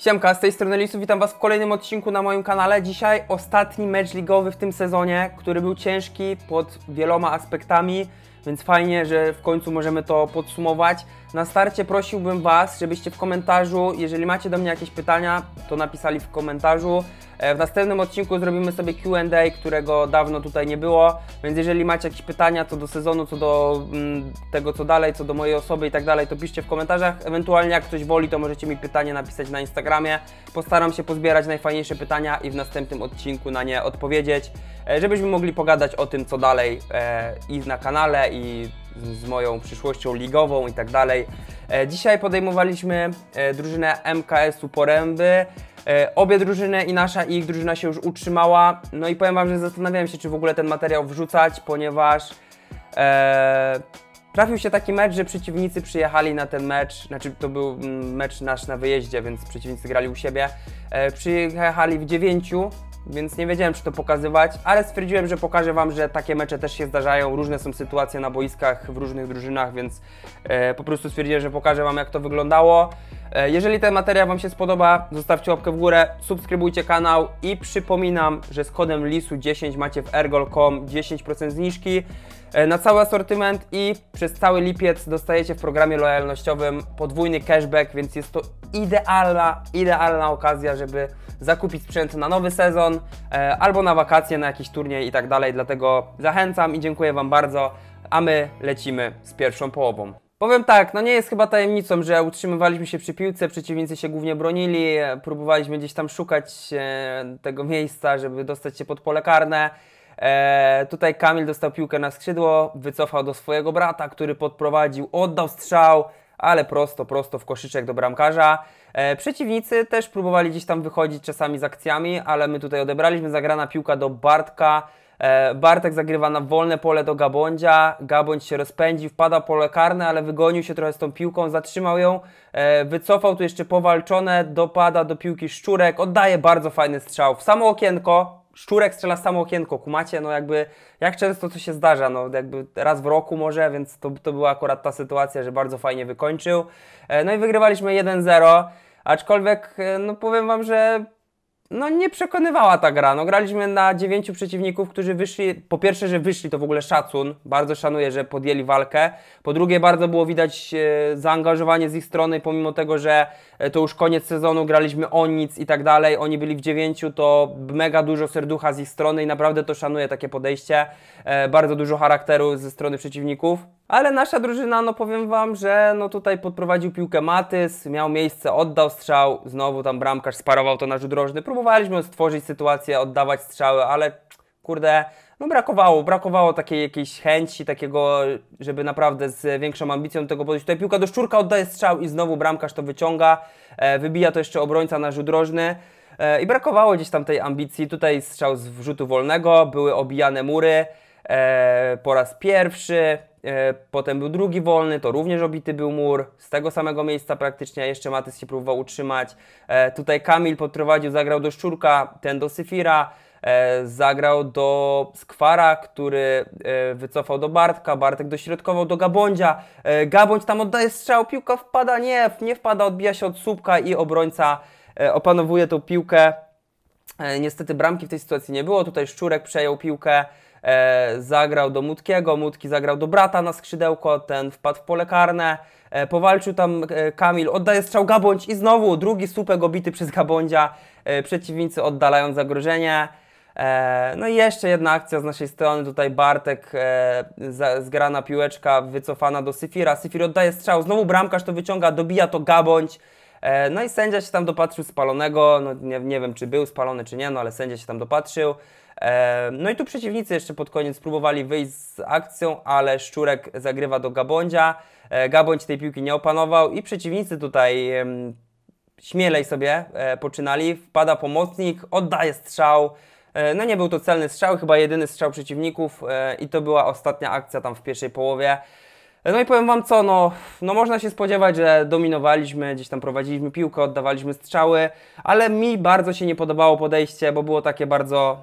Siemka, z tej strony Lisu, witam Was w kolejnym odcinku na moim kanale. Dzisiaj ostatni mecz ligowy w tym sezonie, który był ciężki pod wieloma aspektami. Więc fajnie, że w końcu możemy to podsumować. Na starcie prosiłbym Was, żebyście w komentarzu, jeżeli macie do mnie jakieś pytania, to napisali w komentarzu. E, w następnym odcinku zrobimy sobie QA, którego dawno tutaj nie było, więc jeżeli macie jakieś pytania co do sezonu, co do mm, tego co dalej, co do mojej osoby i tak dalej, to piszcie w komentarzach. Ewentualnie jak ktoś woli, to możecie mi pytanie napisać na Instagramie. Postaram się pozbierać najfajniejsze pytania i w następnym odcinku na nie odpowiedzieć, e, żebyśmy mogli pogadać o tym co dalej e, i na kanale i z moją przyszłością ligową i tak dalej. E, dzisiaj podejmowaliśmy e, drużynę MKS-u Poręby. E, obie drużyny i nasza i ich drużyna się już utrzymała. No i powiem Wam, że zastanawiałem się, czy w ogóle ten materiał wrzucać, ponieważ e, trafił się taki mecz, że przeciwnicy przyjechali na ten mecz, znaczy to był mm, mecz nasz na wyjeździe, więc przeciwnicy grali u siebie. E, przyjechali w dziewięciu, więc nie wiedziałem, czy to pokazywać, ale stwierdziłem, że pokażę Wam, że takie mecze też się zdarzają, różne są sytuacje na boiskach w różnych drużynach, więc e, po prostu stwierdziłem, że pokażę Wam, jak to wyglądało. E, jeżeli ten materiał Wam się spodoba, zostawcie łapkę w górę, subskrybujcie kanał i przypominam, że z kodem LISU10 macie w ergol.com 10% zniżki e, na cały asortyment i przez cały lipiec dostajecie w programie lojalnościowym podwójny cashback, więc jest to idealna, idealna okazja, żeby zakupić sprzęt na nowy sezon, E, albo na wakacje, na jakiś turniej i tak dalej. Dlatego zachęcam i dziękuję Wam bardzo, a my lecimy z pierwszą połową. Powiem tak, no nie jest chyba tajemnicą, że utrzymywaliśmy się przy piłce, przeciwnicy się głównie bronili, e, próbowaliśmy gdzieś tam szukać e, tego miejsca, żeby dostać się pod pole karne. Eee, tutaj Kamil dostał piłkę na skrzydło, wycofał do swojego brata, który podprowadził, oddał strzał ale prosto, prosto w koszyczek do bramkarza. E, przeciwnicy też próbowali gdzieś tam wychodzić czasami z akcjami, ale my tutaj odebraliśmy zagrana piłka do Bartka. E, Bartek zagrywa na wolne pole do Gabondzia, Gabądź się rozpędzi, wpada pole karne, ale wygonił się trochę z tą piłką, zatrzymał ją, e, wycofał tu jeszcze powalczone, dopada do piłki Szczurek, oddaje bardzo fajny strzał w samo okienko, szczurek strzela samo okienko, kumacie, no jakby jak często to się zdarza, no jakby raz w roku może, więc to, to była akurat ta sytuacja, że bardzo fajnie wykończył. E, no i wygrywaliśmy 1-0, aczkolwiek e, no powiem Wam, że no nie przekonywała ta gra. No, graliśmy na dziewięciu przeciwników, którzy wyszli. Po pierwsze, że wyszli, to w ogóle szacun. Bardzo szanuję, że podjęli walkę. Po drugie, bardzo było widać e, zaangażowanie z ich strony, pomimo tego, że e, to już koniec sezonu, graliśmy o nic i tak dalej. Oni byli w dziewięciu, to mega dużo serducha z ich strony i naprawdę to szanuję takie podejście. E, bardzo dużo charakteru ze strony przeciwników. Ale nasza drużyna, no powiem Wam, że no tutaj podprowadził piłkę Matys, miał miejsce, oddał strzał, znowu tam bramkarz sparował to na rzut rożny. Próbowaliśmy stworzyć sytuację, oddawać strzały, ale kurde, no brakowało, brakowało takiej jakiejś chęci, takiego, żeby naprawdę z większą ambicją tego podejść. Tutaj piłka do szczurka oddaje strzał i znowu bramkarz to wyciąga, e, wybija to jeszcze obrońca na rzut rożny. E, I brakowało gdzieś tam tej ambicji. Tutaj strzał z wrzutu wolnego, były obijane mury e, po raz pierwszy. E, potem był drugi wolny, to również obity był mur. Z tego samego miejsca praktycznie jeszcze Matys się próbował utrzymać. E, tutaj Kamil podprowadził, zagrał do Szczurka, ten do Syfira. E, zagrał do Skwara, który wycofał do Bartka, Bartek dośrodkował do Gabądzia. Gabądź tam oddaje strzał, piłka wpada, nie, nie wpada, odbija się od słupka i obrońca opanowuje tą piłkę. Niestety bramki w tej sytuacji nie było, tutaj Szczurek przejął piłkę e, zagrał do Mutkiego, Mutki zagrał do brata na skrzydełko, ten wpadł w pole karne, e, powalczył tam e, Kamil, oddaje strzał Gabądź i znowu drugi słupek obity przez Gabądzia, e, przeciwnicy oddalają zagrożenie. E, no i jeszcze jedna akcja z naszej strony, tutaj Bartek, e, za, zgrana piłeczka wycofana do Syfira, Syfir oddaje strzał, znowu bramkarz to wyciąga, dobija to Gabądź, no i sędzia się tam dopatrzył spalonego, no nie, nie wiem czy był spalony czy nie, no ale sędzia się tam dopatrzył. No i tu przeciwnicy jeszcze pod koniec próbowali wyjść z akcją, ale Szczurek zagrywa do Gabądzia. E, Gabądź tej piłki nie opanował i przeciwnicy tutaj śmielej sobie e, poczynali. Wpada pomocnik, oddaje strzał. E, no nie był to celny strzał, chyba jedyny strzał przeciwników i to była ostatnia akcja tam w pierwszej połowie. No i powiem Wam co, no, no można się spodziewać, że dominowaliśmy, gdzieś tam prowadziliśmy piłkę, oddawaliśmy strzały, ale mi bardzo się nie podobało podejście, bo było takie bardzo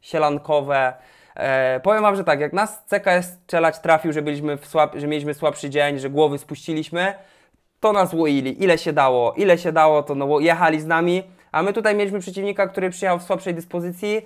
sielankowe. E, powiem Wam, że tak, jak nas CKS czelać trafił, że, byliśmy słab, że mieliśmy słabszy dzień, że głowy spuściliśmy, to nas łoili. Ile się dało, ile się dało, to no, jechali z nami. A my tutaj mieliśmy przeciwnika, który przyjechał w słabszej dyspozycji,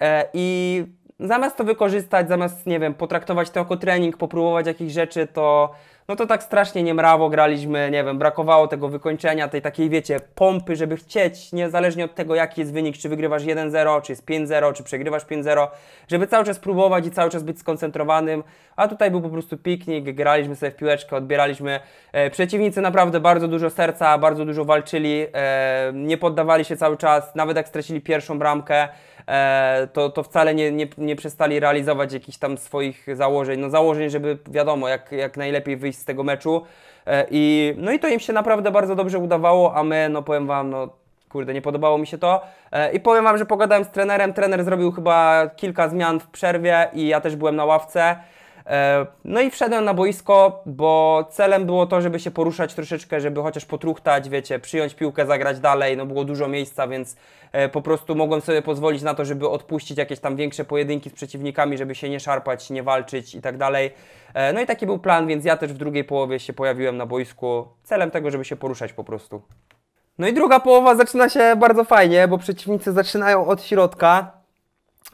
E, I zamiast to wykorzystać, zamiast, nie wiem, potraktować to jako trening, popróbować jakichś rzeczy, to no to tak strasznie niemrawo graliśmy, nie wiem, brakowało tego wykończenia, tej takiej, wiecie, pompy, żeby chcieć, niezależnie od tego, jaki jest wynik, czy wygrywasz 1-0, czy jest 5-0, czy przegrywasz 5-0, żeby cały czas próbować i cały czas być skoncentrowanym, a tutaj był po prostu piknik, graliśmy sobie w piłeczkę, odbieraliśmy. E, przeciwnicy naprawdę bardzo dużo serca, bardzo dużo walczyli, e, nie poddawali się cały czas, nawet jak stracili pierwszą bramkę, E, to, to wcale nie, nie, nie przestali realizować jakichś tam swoich założeń. No założeń, żeby wiadomo, jak, jak najlepiej wyjść z tego meczu. E, I, no i to im się naprawdę bardzo dobrze udawało, a my, no powiem Wam, no kurde, nie podobało mi się to. E, I powiem Wam, że pogadałem z trenerem, trener zrobił chyba kilka zmian w przerwie i ja też byłem na ławce. E, no i wszedłem na boisko, bo celem było to, żeby się poruszać troszeczkę, żeby chociaż potruchtać, wiecie, przyjąć piłkę, zagrać dalej. No było dużo miejsca, więc e, po prostu mogłem sobie pozwolić na to, żeby odpuścić jakieś tam większe pojedynki z przeciwnikami, żeby się nie szarpać, nie walczyć i tak dalej. E, no i taki był plan, więc ja też w drugiej połowie się pojawiłem na boisku celem tego, żeby się poruszać po prostu. No i druga połowa zaczyna się bardzo fajnie, bo przeciwnicy zaczynają od środka.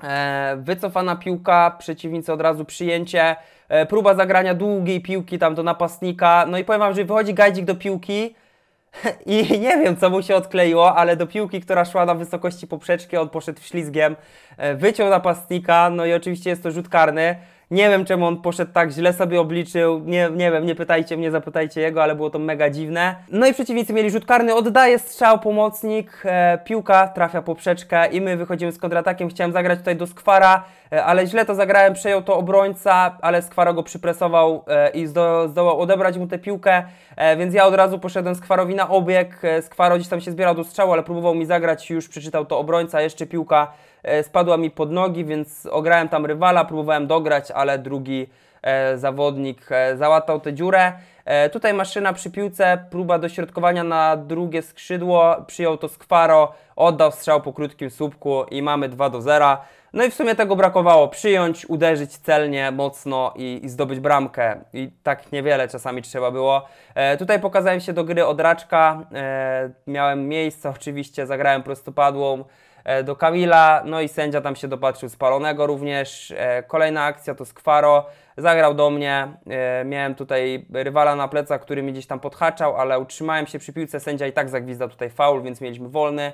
E, wycofana piłka, przeciwnicy od razu przyjęcie, e, próba zagrania długiej piłki tam do napastnika. No i powiem Wam, że wychodzi gajdzik do piłki i nie wiem, co mu się odkleiło, ale do piłki, która szła na wysokości poprzeczki, on poszedł ślizgiem, e, wyciął napastnika, no i oczywiście jest to rzut karny. Nie wiem, czemu on poszedł tak, źle sobie obliczył. Nie, nie wiem, nie pytajcie mnie, zapytajcie jego, ale było to mega dziwne. No i przeciwnicy mieli rzut karny, oddaje strzał pomocnik, e, piłka trafia poprzeczkę i my wychodzimy z kontratakiem. Chciałem zagrać tutaj do Skwara, e, ale źle to zagrałem, przejął to obrońca, ale Skwara go przypresował e, i zdo, zdołał odebrać mu tę piłkę, e, więc ja od razu poszedłem Skwarowi na obieg. E, Skwaro gdzieś tam się zbierał do strzału, ale próbował mi zagrać, już przeczytał to obrońca, jeszcze piłka e, spadła mi pod nogi, więc ograłem tam rywala, próbowałem dograć, ale ale drugi e, zawodnik e, załatał tę dziurę. E, tutaj maszyna przy piłce, próba dośrodkowania na drugie skrzydło, przyjął to Skwaro, oddał strzał po krótkim słupku i mamy 2 do 0. No i w sumie tego brakowało, przyjąć, uderzyć celnie, mocno i, i zdobyć bramkę. I tak niewiele czasami trzeba było. E, tutaj pokazałem się do gry od raczka, e, miałem miejsce oczywiście, zagrałem prostopadłą, E, do Kamila, no i sędzia tam się dopatrzył spalonego również. E, kolejna akcja to Skwaro, zagrał do mnie, e, miałem tutaj rywala na plecach, który mi gdzieś tam podhaczał, ale utrzymałem się przy piłce, sędzia i tak zagwizdał tutaj faul, więc mieliśmy wolny.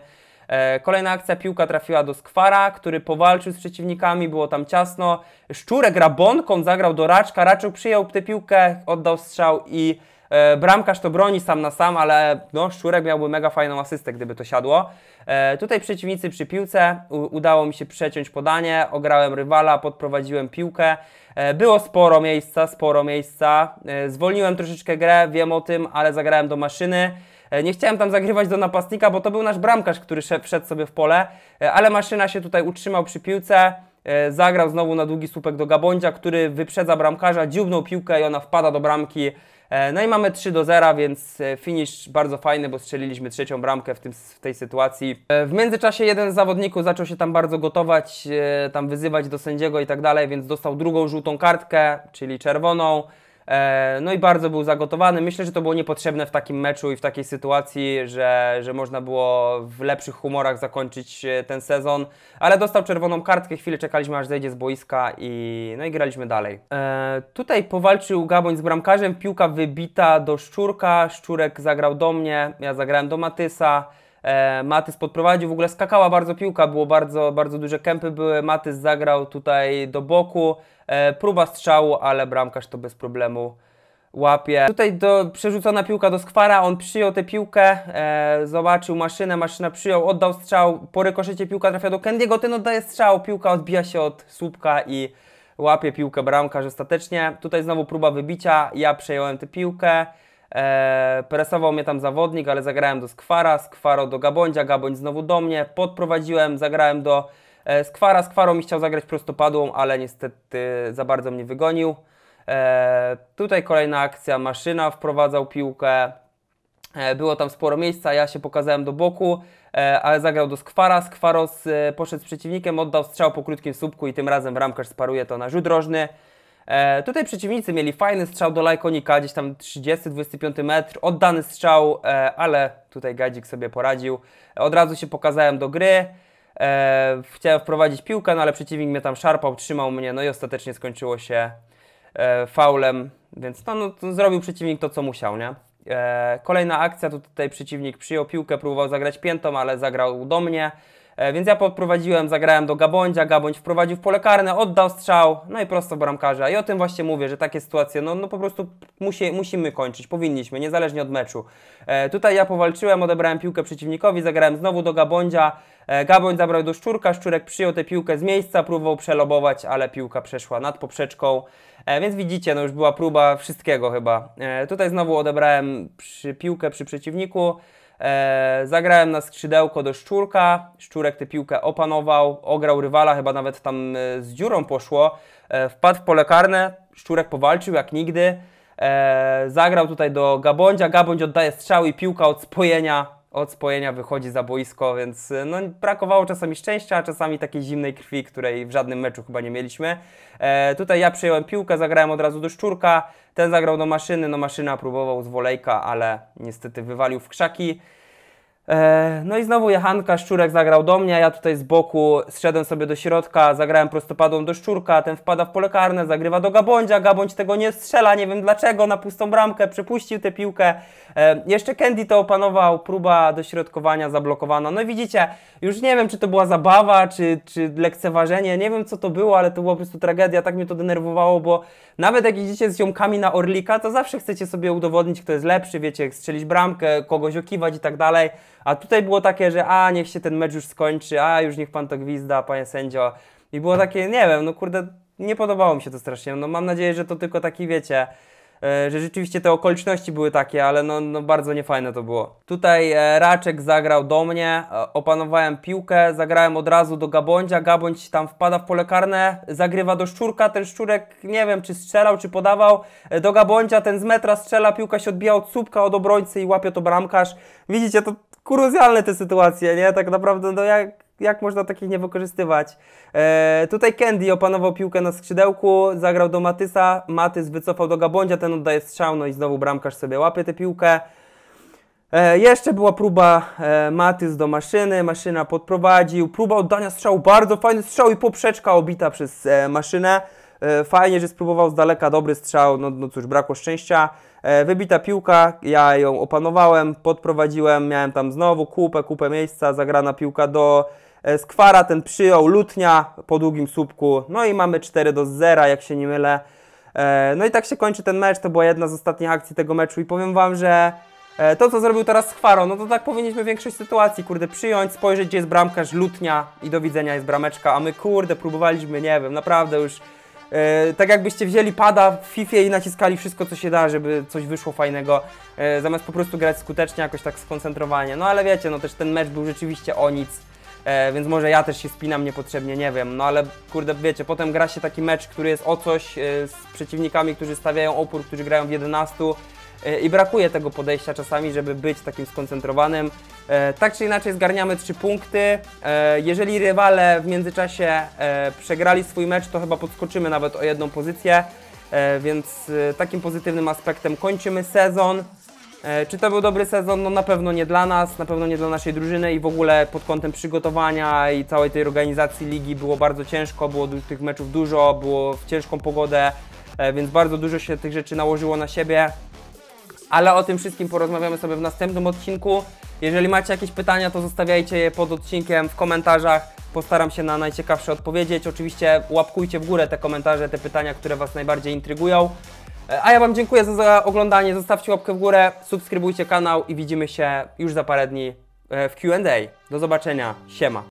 Kolejna akcja, piłka trafiła do Skwara, który powalczył z przeciwnikami, było tam ciasno. Szczurek rabonką zagrał do Raczka, Raczek przyjął tę piłkę, oddał strzał i E, bramkarz to broni sam na sam, ale no, Szczurek miałby mega fajną asystę, gdyby to siadło. E, tutaj przeciwnicy przy piłce, udało mi się przeciąć podanie, ograłem rywala, podprowadziłem piłkę. E, było sporo miejsca, sporo miejsca. zwolniłem troszeczkę grę, wiem o tym, ale zagrałem do maszyny. Nie chciałem tam zagrywać do napastnika, bo to był nasz bramkarz, który wszedł sobie w pole, ale maszyna się tutaj utrzymał przy piłce. Zagrał znowu na długi słupek do Gabondzia, który wyprzedza bramkarza, dziubnął piłkę i ona wpada do bramki. E, no i mamy 3 do 0, więc e, finish bardzo fajny, bo strzeliliśmy trzecią bramkę w, tym, w tej sytuacji. E, w międzyczasie jeden z zawodników zaczął się tam bardzo gotować, tam wyzywać do sędziego i tak dalej, więc dostał drugą żółtą kartkę, czyli czerwoną. E, no i bardzo był zagotowany. Myślę, że to było niepotrzebne w takim meczu i w takiej sytuacji, że, że można było w lepszych humorach zakończyć e, ten sezon, ale dostał czerwoną kartkę, chwilę czekaliśmy aż zejdzie z boiska i, no i graliśmy dalej. E, tutaj powalczył Gaboń z bramkarzem, piłka wybita do Szczurka, Szczurek zagrał do mnie, ja zagrałem do Matysa, E, Matys podprowadził, w ogóle skakała bardzo piłka, było bardzo, bardzo duże kępy były, Matys zagrał tutaj do boku, e, próba strzału, ale bramkarz to bez problemu łapie. Tutaj do, przerzucona piłka do skwara, on przyjął tę piłkę, e, zobaczył maszynę, maszyna przyjął, oddał strzał, po rykoszecie piłka trafia do Kendiego, ten oddaje strzał, piłka odbija się od słupka i łapie piłkę bramkarz ostatecznie. Tutaj znowu próba wybicia, ja przejąłem tę piłkę, E, presował mnie tam zawodnik, ale zagrałem do Skwara, Skwaro do Gabądzia, Gabądź znowu do mnie, podprowadziłem, zagrałem do e, Skwara, Skwaro mi chciał zagrać prostopadłą, ale niestety za bardzo mnie wygonił. E, tutaj kolejna akcja, maszyna wprowadzał piłkę, e, było tam sporo miejsca, ja się pokazałem do boku, ale zagrał do Skwara, Skwaros poszedł z przeciwnikiem, oddał strzał po krótkim słupku i tym razem bramkarz sparuje to na rzut rożny. E, tutaj przeciwnicy mieli fajny strzał do Lajkonika, gdzieś tam 30-25 metr, oddany strzał, e, ale tutaj Gadzik sobie poradził. Od razu się pokazałem do gry. E, chciałem wprowadzić piłkę, no ale przeciwnik mnie tam szarpał, trzymał mnie, no i ostatecznie skończyło się e, faulem, więc no, no, zrobił przeciwnik to, co musiał, nie? E, kolejna akcja, tutaj przeciwnik przyjął piłkę, próbował zagrać piętą, ale zagrał do mnie. E, więc ja podprowadziłem, zagrałem do Gabądzia, Gabądź wprowadził w pole karne, oddał strzał, no i prosto bramkarza. I o tym właśnie mówię, że takie sytuacje, no, no po prostu musi, musimy kończyć, powinniśmy, niezależnie od meczu. E, tutaj ja powalczyłem, odebrałem piłkę przeciwnikowi, zagrałem znowu do Gabądzia, e, Gabądź zabrał do Szczurka, Szczurek przyjął tę piłkę z miejsca, próbował przelobować, ale piłka przeszła nad poprzeczką. E, więc widzicie, no już była próba wszystkiego chyba. E, tutaj znowu odebrałem przy piłkę przy przeciwniku, E, zagrałem na skrzydełko do Szczurka, Szczurek tę piłkę opanował, ograł rywala, chyba nawet tam e, z dziurą poszło, e, wpadł w pole karne, Szczurek powalczył jak nigdy, zagrał tutaj do Gabądzia, Gabądź oddaje strzały i piłka od spojenia od spojenia wychodzi za boisko, więc e, no, brakowało czasami szczęścia, a czasami takiej zimnej krwi, której w żadnym meczu chyba nie mieliśmy. E, tutaj ja przyjąłem piłkę, zagrałem od razu do szczurka, ten zagrał do maszyny, no maszyna próbował z wolejka, ale niestety wywalił w krzaki. E, no i znowu Jechanka, Szczurek zagrał do mnie, ja tutaj z boku zszedłem sobie do środka, zagrałem prostopadą do Szczurka, ten wpada w pole karne, zagrywa do Gabądzia, Gabądź tego nie strzela, nie wiem dlaczego, na pustą bramkę, przepuścił tę piłkę. E, jeszcze Candy to opanował, próba dośrodkowania zablokowana. No i widzicie, już nie wiem czy to była zabawa, czy, czy lekceważenie, nie wiem co to było, ale to była po prostu tragedia, tak mnie to denerwowało, bo nawet jak idziecie z ziomkami na Orlika, to zawsze chcecie sobie udowodnić kto jest lepszy, wiecie, strzelić bramkę, kogoś okiwać i tak dalej. A tutaj było takie, że a niech się ten mecz już skończy, a już niech pan to gwizda, panie sędzio. I było takie, nie wiem, no kurde, nie podobało mi się to strasznie. No mam nadzieję, że to tylko taki wiecie e, że rzeczywiście te okoliczności były takie, ale no, no bardzo niefajne to było. Tutaj e, Raczek zagrał do mnie, e, opanowałem piłkę, zagrałem od razu do Gabądzia, Gabądź tam wpada w pole karne, zagrywa do Szczurka, ten Szczurek nie wiem czy strzelał, czy podawał, do Gabądzia ten z metra strzela, piłka się odbija od słupka, od obrońcy i łapie to bramkarz. Widzicie, to kuruzjalne te sytuacje, nie? Tak naprawdę, no jak, jak można takich nie wykorzystywać? E, tutaj Candy opanował piłkę na skrzydełku, zagrał do Matysa, Matys wycofał do Gabondzia, ten oddaje strzał, no i znowu bramkarz sobie łapie tę piłkę. E, jeszcze była próba e, Matys do maszyny, maszyna podprowadził, próba oddania strzału, bardzo fajny strzał i poprzeczka obita przez e, maszynę. E, fajnie, że spróbował z daleka dobry strzał, no, no cóż, brakło szczęścia. E, wybita piłka, ja ją opanowałem, podprowadziłem, miałem tam znowu kupę, kupę miejsca, zagrana piłka do e, Skwara, ten przyjął, lutnia po długim słupku, no i mamy 4 do 0, jak się nie mylę. No i tak się kończy ten mecz, to była jedna z ostatnich akcji tego meczu i powiem Wam, że to, co zrobił teraz Skwaro, no to tak powinniśmy większość sytuacji, kurde, przyjąć, spojrzeć, gdzie jest bramkarz, lutnia i do widzenia jest brameczka, a my, kurde, próbowaliśmy, nie wiem, naprawdę już E, tak jakbyście wzięli pada w FIFA i naciskali wszystko, co się da, żeby coś wyszło fajnego, e, zamiast po prostu grać skutecznie, jakoś tak skoncentrowanie. No ale wiecie, no też ten mecz był rzeczywiście o nic, e, więc może ja też się spinam niepotrzebnie, nie wiem. No ale kurde, wiecie, potem gra się taki mecz, który jest o coś e, z przeciwnikami, którzy stawiają opór, którzy grają w 11 E, i brakuje tego podejścia czasami, żeby być takim skoncentrowanym. E, tak czy inaczej zgarniamy trzy punkty. E, jeżeli rywale w międzyczasie przegrali swój mecz, to chyba podskoczymy nawet o jedną pozycję, więc takim pozytywnym aspektem kończymy sezon. Czy to był dobry sezon? No na pewno nie dla nas, na pewno nie dla naszej drużyny i w ogóle pod kątem przygotowania i całej tej organizacji ligi było bardzo ciężko, było tych meczów dużo, było w ciężką pogodę, więc bardzo dużo się tych rzeczy nałożyło na siebie ale o tym wszystkim porozmawiamy sobie w następnym odcinku. Jeżeli macie jakieś pytania, to zostawiajcie je pod odcinkiem w komentarzach. Postaram się na najciekawsze odpowiedzieć. Oczywiście łapkujcie w górę te komentarze, te pytania, które Was najbardziej intrygują. E, a ja Wam dziękuję za, za oglądanie. Zostawcie łapkę w górę, subskrybujcie kanał i widzimy się już za parę dni e, w QA. Do zobaczenia. Siema.